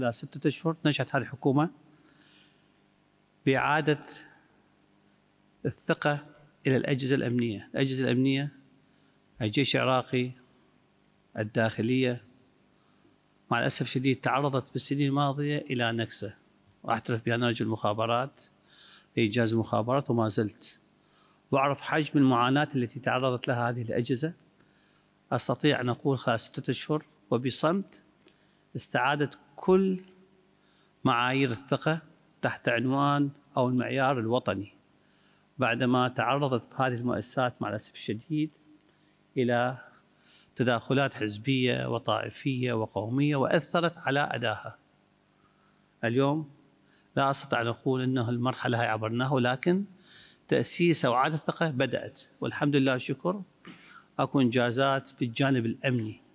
خلال ستة أشهر نجحت هذه الحكومة بإعادة الثقة إلى الأجهزة الأمنية الأجهزة الأمنية الجيش العراقي الداخلية مع الأسف الشديد تعرضت بالسنين الماضية إلى نكسة وأعترف بها أنا رجل في إيجاز المخابرات وما زلت وأعرف حجم المعاناة التي تعرضت لها هذه الأجهزة أستطيع أن أقول خلال ستة أشهر وبصمت استعادت كل معايير الثقة تحت عنوان أو المعيار الوطني بعدما تعرضت هذه المؤسسات مع الأسف الشديد إلى تداخلات حزبية وطائفية وقومية وأثرت على أداها اليوم لا أستطيع أن أقول أنه المرحلة هاي عبرناها ولكن تأسيس أو عادة الثقة بدأت والحمد لله شكر أكو إنجازات في الجانب الأمني